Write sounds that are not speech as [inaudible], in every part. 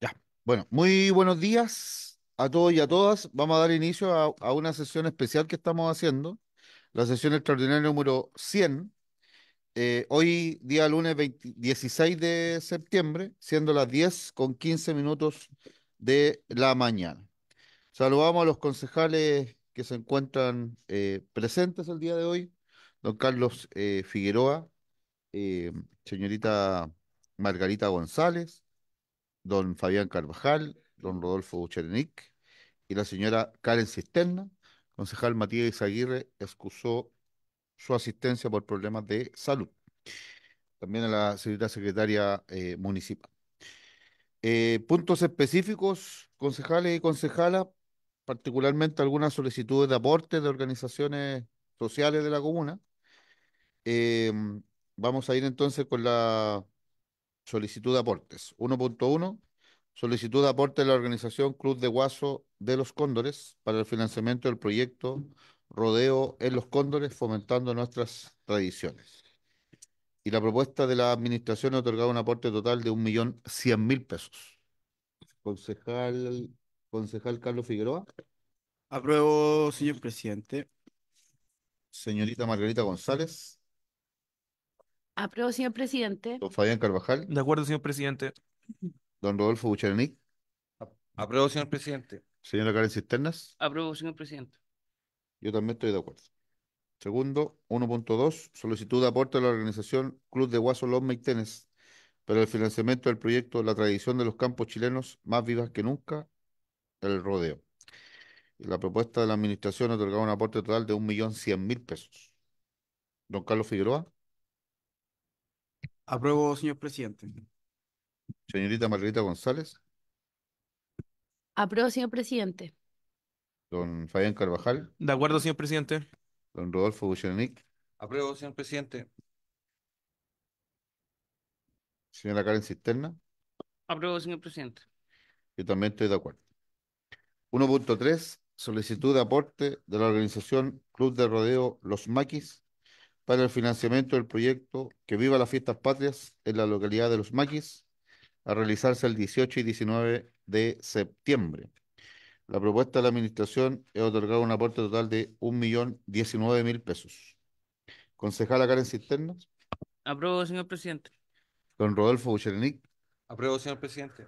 Ya, bueno, muy buenos días a todos y a todas. Vamos a dar inicio a, una sesión especial que estamos haciendo, la sesión extraordinaria número 100. Eh, hoy, día lunes 16 de septiembre, siendo las 10 con 15 minutos de la mañana. Saludamos a los concejales que se encuentran eh, presentes el día de hoy. Don Carlos eh, Figueroa, señorita Margarita González, don Fabián Carvajal, don Rodolfo Bucherenic y la señora Karen Cisterna. Concejal Matías Aguirre excusó su asistencia por problemas de salud. También a la secretaria eh, municipal. Eh, puntos específicos, concejales y concejalas, particularmente algunas solicitudes de aporte de organizaciones sociales de la comuna. Eh, vamos a ir entonces con la solicitud de aportes. 1.1, solicitud de aporte de la organización Club de Guaso de los Cóndores para el financiamiento del proyecto Rodeo en los Cóndores, fomentando nuestras tradiciones. Y la propuesta de la administración ha otorgado un aporte total de 1.100.000 pesos. Concejal, concejal Carlos Figueroa. Apruebo, señor presidente. Señorita Margarita González. Aprobo, señor presidente. Don Fabián Carvajal. De acuerdo, señor presidente. Don Rodolfo Bucharaní. Apruebo, señor presidente. Señora Karen Cisternas. Aprobo, señor presidente. Yo también estoy de acuerdo. Segundo, 1.2, solicitud de aporte de la organización Club de Guaso Los Maitenes para el financiamiento del proyecto La tradición de los campos chilenos más vivas que nunca, el rodeo. la propuesta de la administración otorgaba un aporte total de 1.100.000 pesos. Don Carlos Figueroa. Apruebo, señor presidente. Señorita Margarita González. Apruebo, señor presidente. Don Fabián Carvajal. De acuerdo, señor presidente. Don Rodolfo Buchanic. Apruebo, señor presidente. Señora Karen Cisterna. Apruebo, señor presidente. Yo también estoy de acuerdo. 1.3. Solicitud de aporte de la organización Club de Rodeo Los Maquis para el financiamiento del proyecto Que Viva las Fiestas Patrias en la localidad de Los Maquis, a realizarse el 18 y 19 de septiembre. La propuesta de la Administración es otorgar un aporte total de mil pesos. Concejala Karen Cisternas. Apruebo, señor presidente. Don Rodolfo Bucherenic. Apruebo, señor presidente.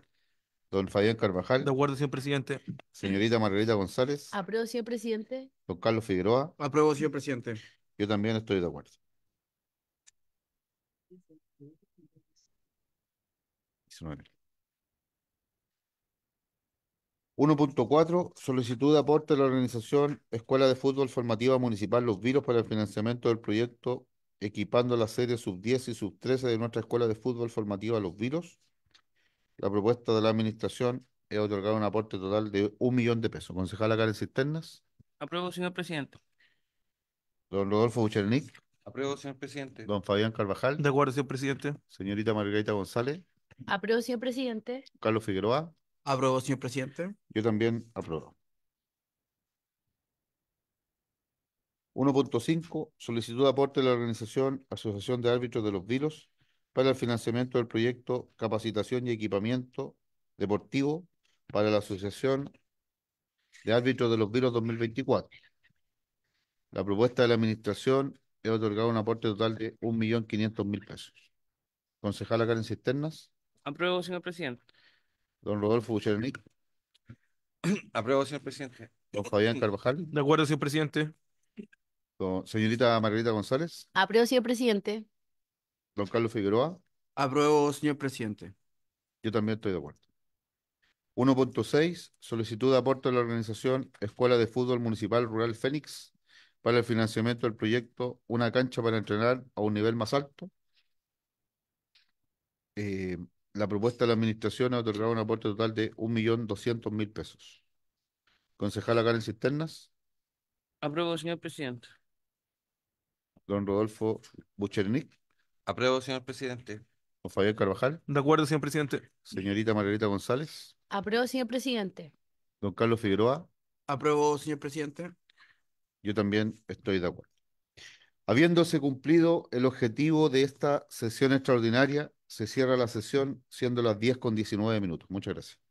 Don Fabián Carvajal. De acuerdo, señor presidente. Señorita Margarita González. Apruebo, señor presidente. Don Carlos Figueroa. Apruebo, señor presidente. Yo también estoy de acuerdo. 1.4 Solicitud de aporte de la organización Escuela de Fútbol Formativa Municipal Los Viros para el financiamiento del proyecto equipando la serie sub-10 y sub-13 de nuestra Escuela de Fútbol Formativa Los Viros. La propuesta de la administración es otorgar un aporte total de un millón de pesos. Concejala Karen Cisternas. Aprobo, señor presidente. Don Rodolfo Buchernik. Apruebo, señor presidente. Don Fabián Carvajal. De acuerdo, señor presidente. Señorita Margarita González. Apruebo, señor presidente. Carlos Figueroa. Apruebo, señor presidente. Yo también apruebo. 1.5. Solicitud de aporte de la organización Asociación de Árbitros de los Vilos para el financiamiento del proyecto Capacitación y Equipamiento Deportivo para la Asociación de Árbitros de los Vilos 2024. La propuesta de la administración es otorgar un aporte total de 1.500.000 pesos. Concejala Karen Cisternas. Apruebo, señor presidente. Don Rodolfo Buchernik. [clears throat] Apruebo, señor presidente. Don Fabián Carvajal. De acuerdo, señor presidente. señorita Margarita González. Apruebo, señor presidente. Don Carlos Figueroa. Apruebo, señor presidente. Yo también estoy de acuerdo. 1.6. Solicitud de aporte de la organización Escuela de Fútbol Municipal Rural Fénix para el financiamiento del proyecto Una cancha para entrenar a un nivel más alto. Eh, la propuesta de la administración ha otorgado un aporte total de 1.200.000 pesos. Concejala en Cisternas. Apruebo, señor presidente. Don Rodolfo Buchernik. Apruebo, señor presidente. Don Fabián Carvajal. De acuerdo, señor presidente. Señorita Margarita González. Apruebo, señor presidente. Don Carlos Figueroa. Apruebo, señor presidente. Yo también estoy de acuerdo. Habiéndose cumplido el objetivo de esta sesión extraordinaria, se cierra la sesión siendo las 10 con 19 minutos. Muchas gracias.